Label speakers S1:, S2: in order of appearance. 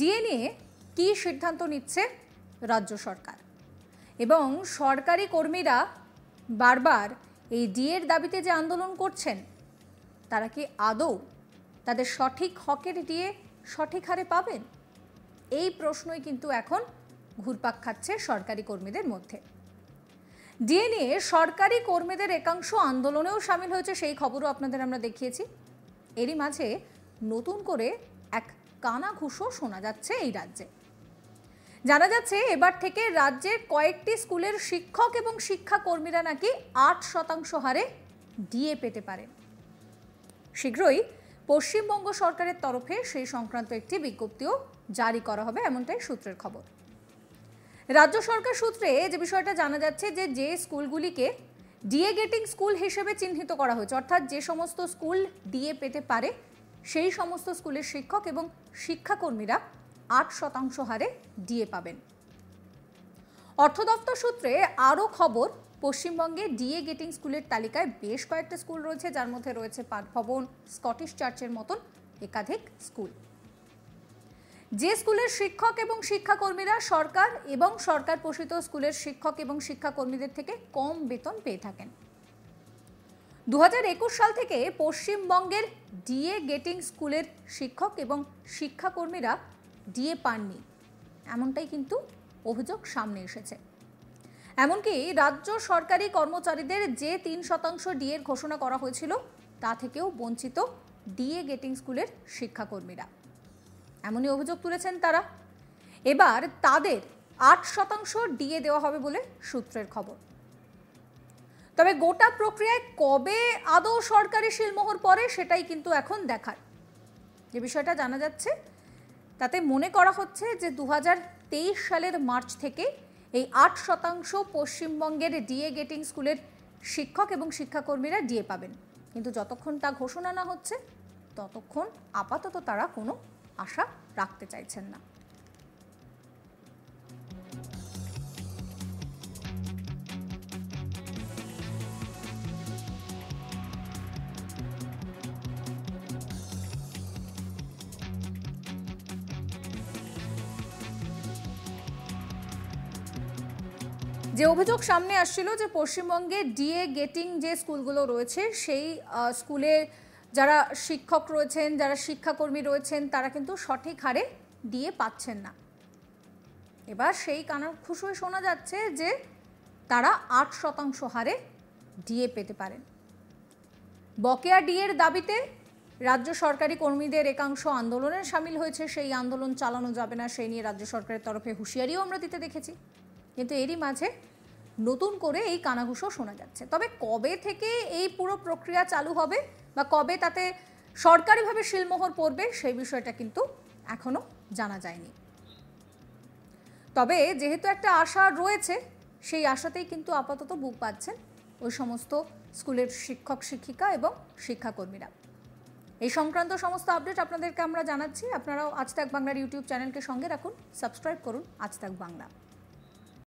S1: DNA কি সিদ্ধান্ত নিচ্ছে রাজ্য সরকার এবং সরকারি কর্মীরা বারবার এই ডিএর দাবিতে যে আন্দোলন করছেন তারা কি আদৌ তাদের সঠিক হকের ডিএ সঠিক হারে পাবেন এই প্রশ্নই কিন্তু এখন ঘুরপাক খাচ্ছে সরকারি কর্মীদের মধ্যে ডিএনএ সরকারি কর্মীদের একাংশ আন্দোলনেও সামিল হয়েছে সেই খবরও আপনাদের আমরা দেখিয়েছি এরই মাঝে নতুন করে এক কানাঘুষো শোনা যাচ্ছে এই রাজ্যে জানা যাচ্ছে এবার থেকে রাজ্যের কয়েকটি স্কুলের শিক্ষক এবং শিক্ষাকর্মীরা নাকি আট শতাংশ হারে ডিএ পেতে পারে শীঘ্রই পশ্চিমবঙ্গ সরকারের তরফে সেই সংক্রান্ত একটি বিজ্ঞপ্তিও জারি করা হবে এমনটাই সূত্রের খবর রাজ্য সরকার সূত্রে যে বিষয়টা জানা যাচ্ছে যে যে স্কুলগুলিকে ডিএ গেটিং স্কুল হিসেবে চিহ্নিত করা হয়েছে অর্থাৎ যে সমস্ত স্কুল ডিএ পেতে পারে সেই সমস্ত স্কুলের শিক্ষক এবং শিক্ষাকর্মীরা আট শতাংশ হারে ডিএ পাবেন অর্থ দপ্তর সূত্রে আরও খবর পশ্চিমবঙ্গে ডিএ গেটিং স্কুলের তালিকায় বেশ কয়েকটা স্কুল রয়েছে যার মধ্যে রয়েছে পাঠভবন স্কটিশ চার্চের মতন একাধিক স্কুল যে স্কুলের শিক্ষক এবং শিক্ষাকর্মীরা সরকার এবং সরকার পোষিত স্কুলের শিক্ষক এবং শিক্ষাকর্মীদের থেকে কম বেতন পেয়ে থাকেন দু সাল থেকে পশ্চিমবঙ্গের ডিএ গেটিং স্কুলের শিক্ষক এবং শিক্ষাকর্মীরা ডিএ পাননি এমনটাই কিন্তু অভিযোগ সামনে এসেছে এমনকি রাজ্য সরকারি কর্মচারীদের যে তিন শতাংশ ডিএর ঘোষণা করা হয়েছিল তা থেকেও বঞ্চিত ডিএ গেটিং স্কুলের শিক্ষাকর্মীরা এমনই অভিযোগ তুলেছেন তারা এবার তাদের আট শতাংশ ডিএ দেওয়া হবে বলে সূত্রের খবর তবে গোটা প্রক্রিয়ায় কবে আদৌ সরকারি শিলমোহর পরে সেটাই কিন্তু এখন দেখার যে বিষয়টা জানা যাচ্ছে তাতে মনে করা হচ্ছে যে দু সালের মার্চ থেকে এই আট শতাংশ পশ্চিমবঙ্গের ডিএ গেটিং স্কুলের শিক্ষক এবং শিক্ষাকর্মীরা ডিএ পাবেন কিন্তু যতক্ষণ তা ঘোষণা না হচ্ছে ততক্ষণ আপাতত তারা কোনো আশা রাখতে চাইছেন না যে অভিযোগ সামনে আসছিল যে পশ্চিমবঙ্গে ডিএ গেটিং যে স্কুলগুলো রয়েছে সেই স্কুলে যারা শিক্ষক রয়েছেন যারা শিক্ষাকর্মী রয়েছেন তারা কিন্তু সঠিক হারে ডিএ পাচ্ছেন না এবার সেই কানার খুশুয়ে শোনা যাচ্ছে যে তারা আট শতাংশ হারে ডিএ পেতে পারেন বকেয়া ডিএর দাবিতে রাজ্য সরকারি কর্মীদের একাংশ আন্দোলনে সামিল হয়েছে সেই আন্দোলন চালানো যাবে না সেই নিয়ে রাজ্য সরকারের তরফে হুঁশিয়ারিও আমরা দিতে দেখেছি কিন্তু এরই মাঝে নতুন করে এই কানাঘুষো শোনা যাচ্ছে তবে কবে থেকে এই পুরো প্রক্রিয়া চালু হবে বা কবে তাতে সরকারিভাবে শিলমোহর পড়বে সেই বিষয়টা কিন্তু এখনও জানা যায়নি তবে যেহেতু একটা আশা রয়েছে সেই আশাতেই কিন্তু আপাতত বুক পাচ্ছেন ওই সমস্ত স্কুলের শিক্ষক শিক্ষিকা এবং শিক্ষাকর্মীরা এই সংক্রান্ত সমস্ত আপডেট আপনাদেরকে আমরা জানাচ্ছি আপনারাও আজ তাক বাংলার ইউটিউব চ্যানেলকে সঙ্গে রাখুন সাবস্ক্রাইব করুন আজ তাক বাংলা